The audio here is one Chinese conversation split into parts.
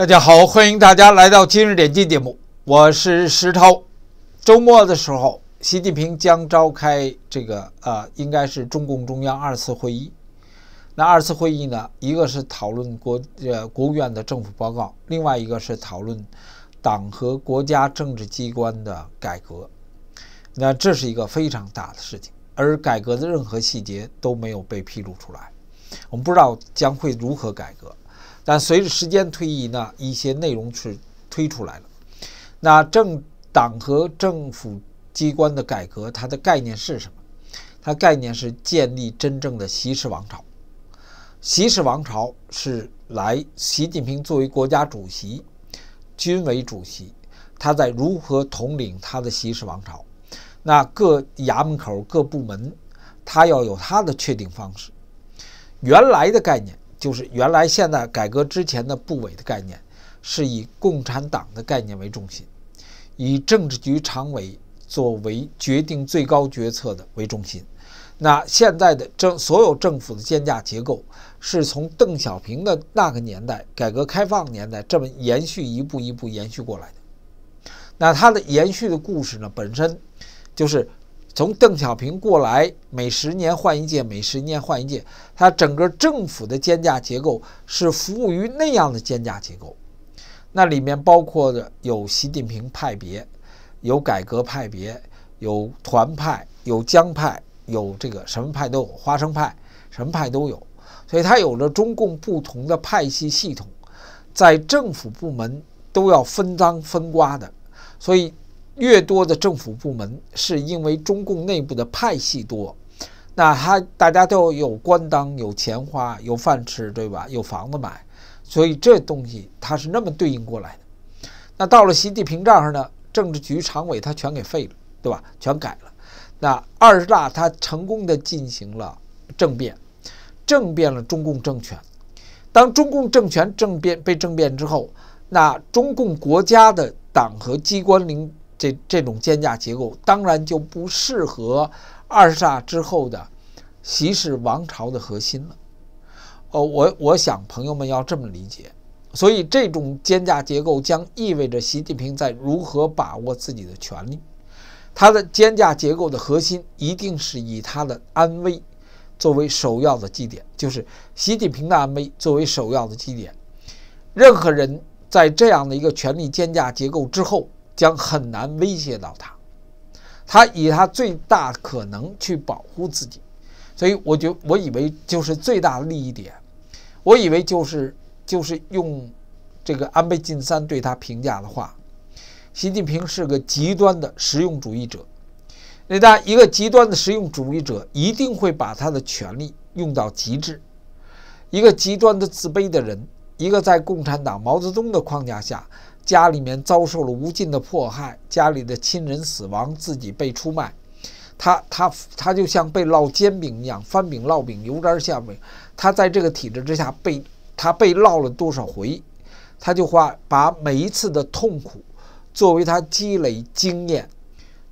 大家好，欢迎大家来到今日点击节目，我是石涛。周末的时候，习近平将召开这个呃，应该是中共中央二次会议。那二次会议呢，一个是讨论国呃国务院的政府报告，另外一个是讨论党和国家政治机关的改革。那这是一个非常大的事情，而改革的任何细节都没有被披露出来，我们不知道将会如何改革。但随着时间推移呢，一些内容是推出来了。那政党和政府机关的改革，它的概念是什么？它概念是建立真正的习氏王朝。习氏王朝是来习近平作为国家主席、军委主席，他在如何统领他的习氏王朝？那各衙门口、各部门，他要有他的确定方式。原来的概念。就是原来现在改革之前的部委的概念，是以共产党的概念为中心，以政治局常委作为决定最高决策的为中心。那现在的政所有政府的建架结构，是从邓小平的那个年代、改革开放年代这么延续，一步一步延续过来的。那它的延续的故事呢，本身就是。从邓小平过来，每十年换一届，每十年换一届，他整个政府的肩架结构是服务于那样的肩架结构。那里面包括的有习近平派别，有改革派别，有团派，有江派，有这个什么派都有，花生派什么派都有。所以他有了中共不同的派系系统，在政府部门都要分赃分瓜的，所以。越多的政府部门，是因为中共内部的派系多，那他大家都有官当，有钱花，有饭吃，对吧？有房子买，所以这东西它是那么对应过来的。那到了习近平这儿呢，政治局常委他全给废了，对吧？全改了。那二十大他成功的进行了政变，政变了中共政权。当中共政权政变被政变之后，那中共国家的党和机关领这这种肩架结构当然就不适合二十大之后的习氏王朝的核心了。哦，我我想朋友们要这么理解。所以这种肩架结构将意味着习近平在如何把握自己的权利。他的肩架结构的核心一定是以他的安危作为首要的基点，就是习近平的安危作为首要的基点。任何人在这样的一个权力肩架结构之后。将很难威胁到他，他以他最大可能去保护自己，所以我就我以为就是最大的利益点，我以为就是就是用这个安倍晋三对他评价的话，习近平是个极端的实用主义者，那他一个极端的实用主义者一定会把他的权力用到极致，一个极端的自卑的人，一个在共产党毛泽东的框架下。家里面遭受了无尽的迫害，家里的亲人死亡，自己被出卖，他他他就像被烙煎饼一样，翻饼烙饼油炸馅饼。他在这个体制之下被他被烙了多少回，他就花把每一次的痛苦作为他积累经验、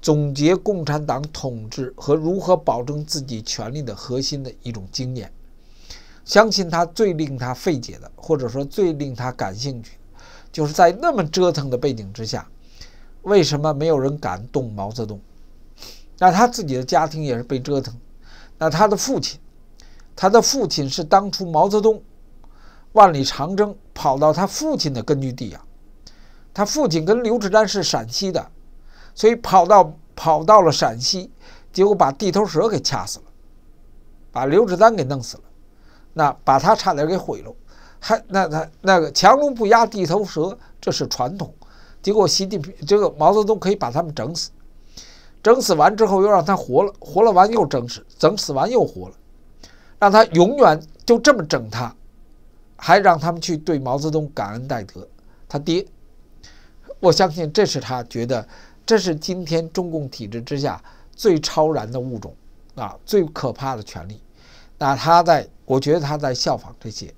总结共产党统治和如何保证自己权利的核心的一种经验。相信他最令他费解的，或者说最令他感兴趣。就是在那么折腾的背景之下，为什么没有人敢动毛泽东？那他自己的家庭也是被折腾。那他的父亲，他的父亲是当初毛泽东万里长征跑到他父亲的根据地啊。他父亲跟刘志丹是陕西的，所以跑到跑到了陕西，结果把地头蛇给掐死了，把刘志丹给弄死了，那把他差点给毁了。还那那那个强龙不压地头蛇，这是传统。结果习近平，这个毛泽东可以把他们整死，整死完之后又让他活了，活了完又整死，整死完又活了，让他永远就这么整他，还让他们去对毛泽东感恩戴德。他爹，我相信这是他觉得，这是今天中共体制之下最超然的物种啊，最可怕的权利。那他在，我觉得他在效仿这些。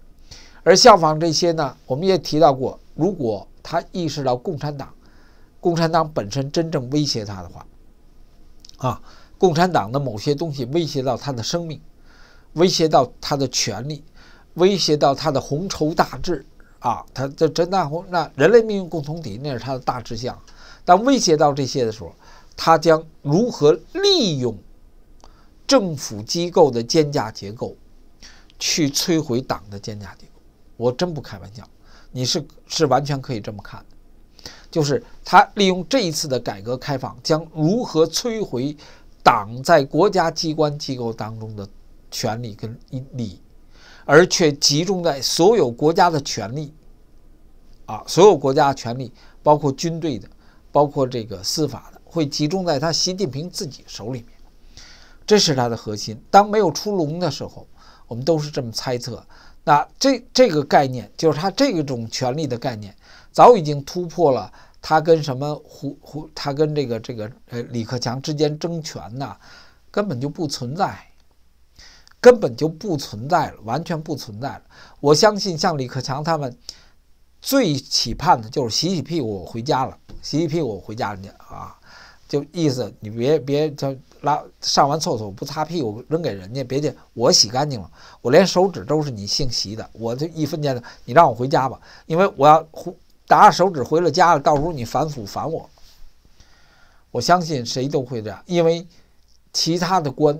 而效仿这些呢？我们也提到过，如果他意识到共产党，共产党本身真正威胁他的话，啊，共产党的某些东西威胁到他的生命，威胁到他的权利，威胁到他的宏图大志啊，他的真大宏，那人类命运共同体那是他的大志向。当威胁到这些的时候，他将如何利用政府机构的肩架结构去摧毁党的肩架结构？我真不开玩笑，你是是完全可以这么看的，就是他利用这一次的改革开放，将如何摧毁党在国家机关机构当中的权力跟利益，而却集中在所有国家的权力，啊，所有国家权利，包括军队的，包括这个司法的，会集中在他习近平自己手里面，这是他的核心。当没有出笼的时候，我们都是这么猜测。那这这个概念，就是他这种权利的概念，早已经突破了。他跟什么胡胡，他跟这个这个呃李克强之间争权呢，根本就不存在，根本就不存在了，完全不存在了。我相信，像李克强他们，最期盼的就是洗洗屁股回家了，洗洗屁股回家了，家啊。就意思，你别别，他拉上完厕所不擦屁股扔给人家，别介，我洗干净了，我连手指都是你姓席的，我就一分钱的，你让我回家吧，因为我要回打手指回了家了，到时候你反腐反我，我相信谁都会这样，因为其他的官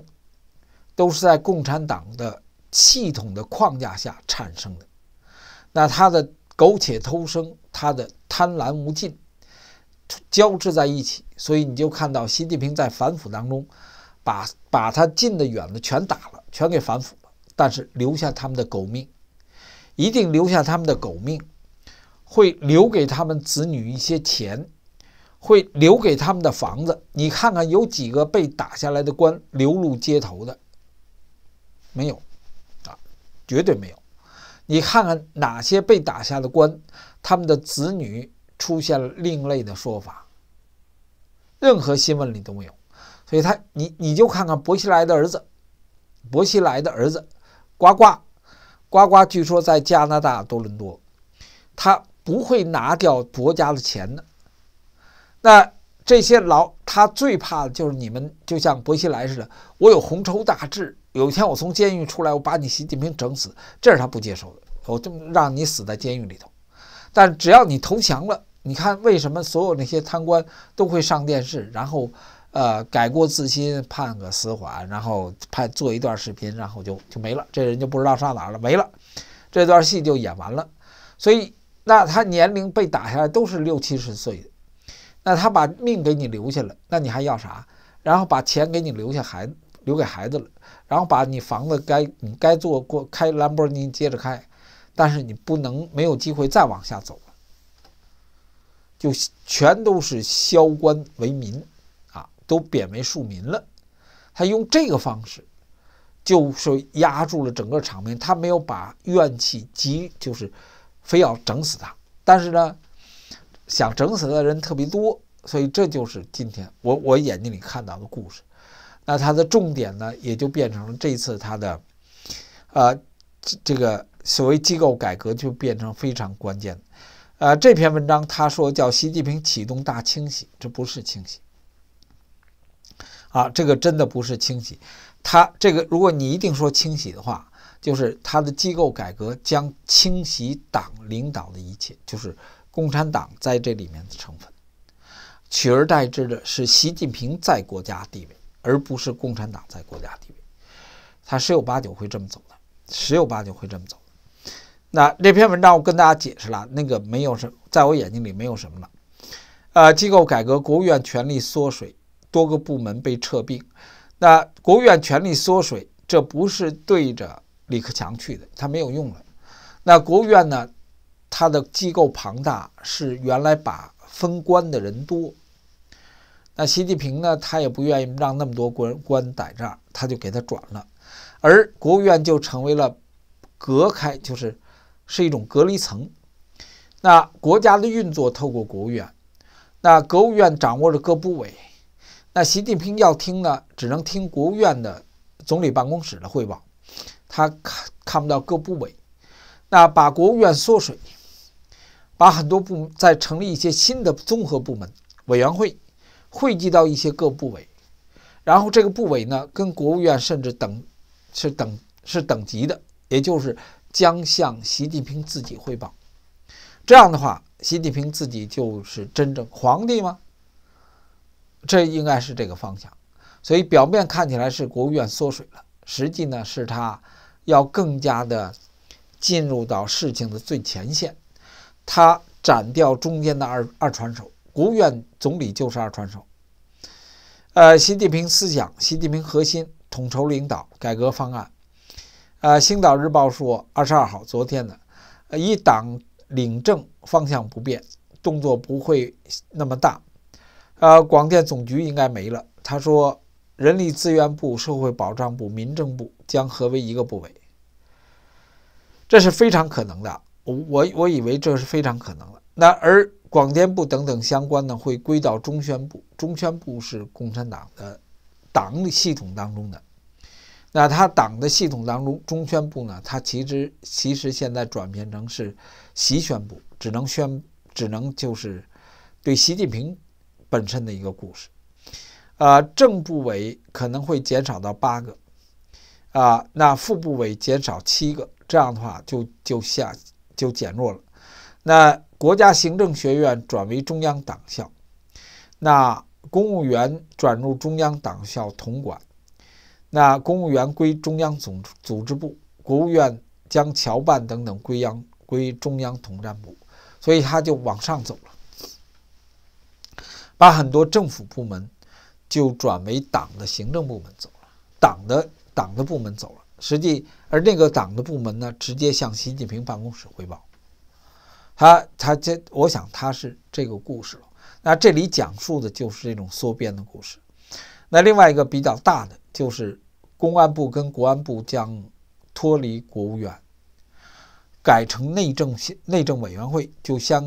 都是在共产党的系统的框架下产生的，那他的苟且偷生，他的贪婪无尽。交织在一起，所以你就看到习近平在反腐当中，把把他近的远的全打了，全给反腐了。但是留下他们的狗命，一定留下他们的狗命，会留给他们子女一些钱，会留给他们的房子。你看看有几个被打下来的官流落街头的？没有，啊，绝对没有。你看看哪些被打下的官，他们的子女。出现了另类的说法，任何新闻里都没有，所以他你你就看看薄熙来的儿子，薄熙来的儿子，呱呱，呱呱，据说在加拿大多伦多，他不会拿掉国家的钱的。那这些老他最怕的就是你们，就像薄熙来似的，我有红绸大志，有一天我从监狱出来，我把你习近平整死，这是他不接受的，我就让你死在监狱里头。但只要你投降了。你看，为什么所有那些贪官都会上电视？然后，呃，改过自新，判个死缓，然后拍做一段视频，然后就就没了。这人就不知道上哪了，没了。这段戏就演完了。所以，那他年龄被打下来都是六七十岁。那他把命给你留下了，那你还要啥？然后把钱给你留下，孩留给孩子了。然后把你房子该你该做过开兰博基尼接着开，但是你不能没有机会再往下走。就全都是削官为民，啊，都贬为庶民了。他用这个方式，就是压住了整个场面。他没有把怨气急，就是非要整死他。但是呢，想整死他的人特别多，所以这就是今天我我眼睛里看到的故事。那他的重点呢，也就变成了这次他的，呃，这个所谓机构改革就变成非常关键。呃，这篇文章他说叫习近平启动大清洗，这不是清洗啊，这个真的不是清洗。他这个，如果你一定说清洗的话，就是他的机构改革将清洗党领导的一切，就是共产党在这里面的成分，取而代之的是习近平在国家地位，而不是共产党在国家地位。他十有八九会这么走的，十有八九会这么走。那这篇文章我跟大家解释了，那个没有什，在我眼睛里没有什么了。呃，机构改革，国务院权力缩水，多个部门被撤并。那国务院权力缩水，这不是对着李克强去的，他没有用了。那国务院呢，它的机构庞大，是原来把分官的人多。那习近平呢，他也不愿意让那么多官官在这儿，他就给他转了，而国务院就成为了隔开，就是。是一种隔离层。那国家的运作透过国务院，那国务院掌握着各部委。那习近平要听呢，只能听国务院的总理办公室的汇报，他看看不到各部委。那把国务院缩水，把很多部再成立一些新的综合部门委员会，汇集到一些各部委，然后这个部委呢跟国务院甚至等是等是等级的，也就是。将向习近平自己汇报，这样的话，习近平自己就是真正皇帝吗？这应该是这个方向。所以表面看起来是国务院缩水了，实际呢是他要更加的进入到事情的最前线，他斩掉中间的二二传手，国务院总理就是二传手。呃，习近平思想，习近平核心统筹领导改革方案。呃，《星岛日报》说，二十二号，昨天呢，一党领政方向不变，动作不会那么大。呃，广电总局应该没了。他说，人力资源部、社会保障部、民政部将合为一个部委，这是非常可能的。我我我以为这是非常可能的。那而广电部等等相关呢，会归到中宣部。中宣部是共产党的党系统当中的。那他党的系统当中，中宣部呢？他其实其实现在转变成是习宣部，只能宣，只能就是对习近平本身的一个故事。呃，正部委可能会减少到八个，啊，那副部委减少七个，这样的话就就下就减弱了。那国家行政学院转为中央党校，那公务员转入中央党校统管。那公务员归中央总组织部，国务院将侨办等等归央归中央统战部，所以他就往上走了，把很多政府部门就转为党的行政部门走了，党的党的部门走了，实际而那个党的部门呢，直接向习近平办公室汇报，他他这我想他是这个故事了。那这里讲述的就是这种缩编的故事。那另外一个比较大的。就是公安部跟国安部将脱离国务院，改成内政内政委员会，就相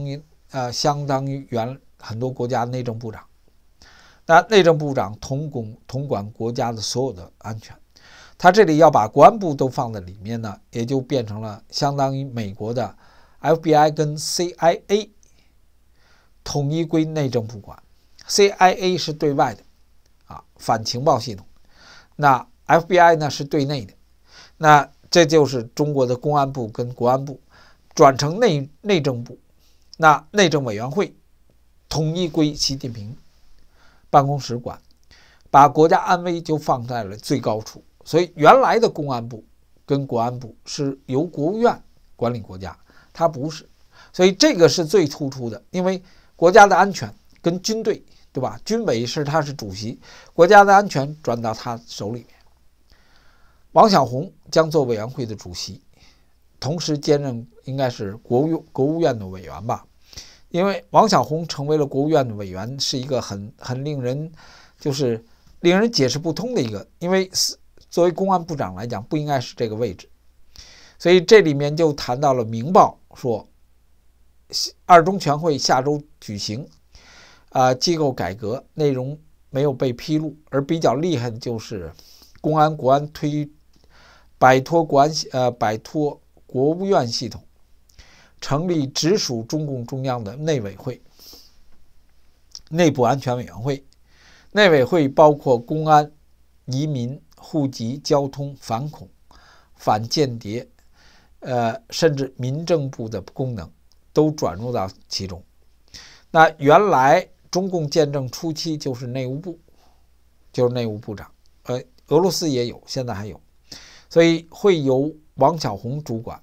呃相当于原很多国家内政部长。那内政部长统管统管国家的所有的安全，他这里要把国安部都放在里面呢，也就变成了相当于美国的 FBI 跟 CIA 统一归内政部管。CIA 是对外的啊，反情报系统。那 FBI 呢是对内的，那这就是中国的公安部跟国安部转成内内政部，那内政委员会统一归习近平办公室管，把国家安危就放在了最高处。所以原来的公安部跟国安部是由国务院管理国家，它不是，所以这个是最突出的，因为国家的安全跟军队。对吧？军委是他是主席，国家的安全转到他手里面。王晓红将做委员会的主席，同时兼任应该是国务国务院的委员吧。因为王晓红成为了国务院的委员，是一个很很令人就是令人解释不通的一个，因为作为公安部长来讲，不应该是这个位置。所以这里面就谈到了《明报》说，二中全会下周举行。啊，机构改革内容没有被披露，而比较厉害的就是公安国安推摆脱国安呃摆脱国务院系统，成立直属中共中央的内委会，内部安全委员会，内委会包括公安、移民、户籍、交通、反恐、反间谍，呃，甚至民政部的功能都转入到其中。那原来。中共建政初期就是内务部，就是内务部长。呃，俄罗斯也有，现在还有，所以会由王晓红主管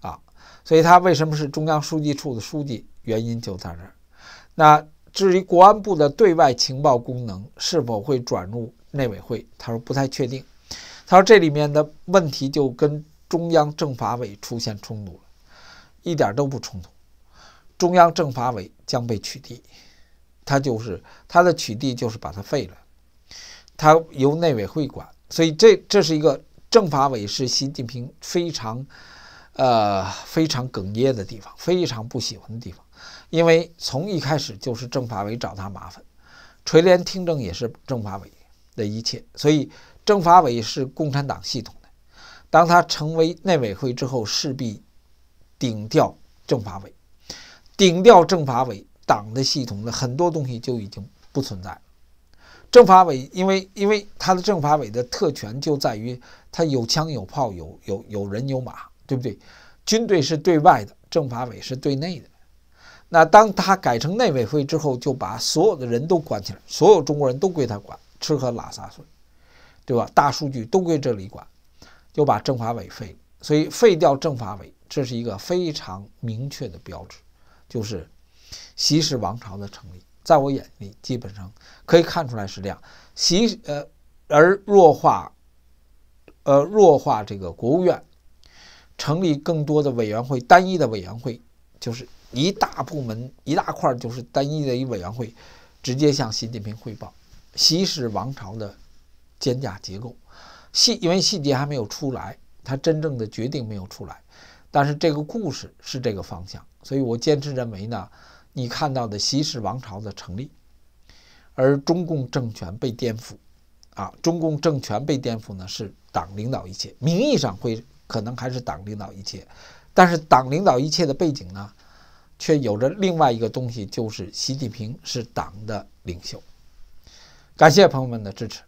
啊。所以他为什么是中央书记处的书记？原因就在这儿。那至于国安部的对外情报功能是否会转入内委会，他说不太确定。他说这里面的问题就跟中央政法委出现冲突了，一点都不冲突。中央政法委将被取缔。他就是他的取缔就是把他废了，他由内委会管，所以这这是一个政法委是习近平非常，呃非常哽咽的地方，非常不喜欢的地方，因为从一开始就是政法委找他麻烦，垂帘听政也是政法委的一切，所以政法委是共产党系统的，当他成为内委会之后势必顶掉政法委，顶掉政法委。党的系统的很多东西就已经不存在。政法委，因为因为他的政法委的特权就在于他有枪有炮有有有人有马，对不对？军队是对外的，政法委是对内的。那当他改成内委会之后，就把所有的人都关起来，所有中国人都归他管，吃喝拉撒睡，对吧？大数据都归这里管，就把政法委废。了。所以废掉政法委，这是一个非常明确的标志，就是。习氏王朝的成立，在我眼里基本上可以看出来是这样。习呃，而弱化，呃，弱化这个国务院，成立更多的委员会，单一的委员会就是一大部门一大块，就是单一的一委员会，直接向习近平汇报。习氏王朝的肩架结构，细因为细节还没有出来，他真正的决定没有出来，但是这个故事是这个方向，所以我坚持认为呢。你看到的西式王朝的成立，而中共政权被颠覆，啊，中共政权被颠覆呢？是党领导一切，名义上会可能还是党领导一切，但是党领导一切的背景呢，却有着另外一个东西，就是习近平是党的领袖。感谢朋友们的支持。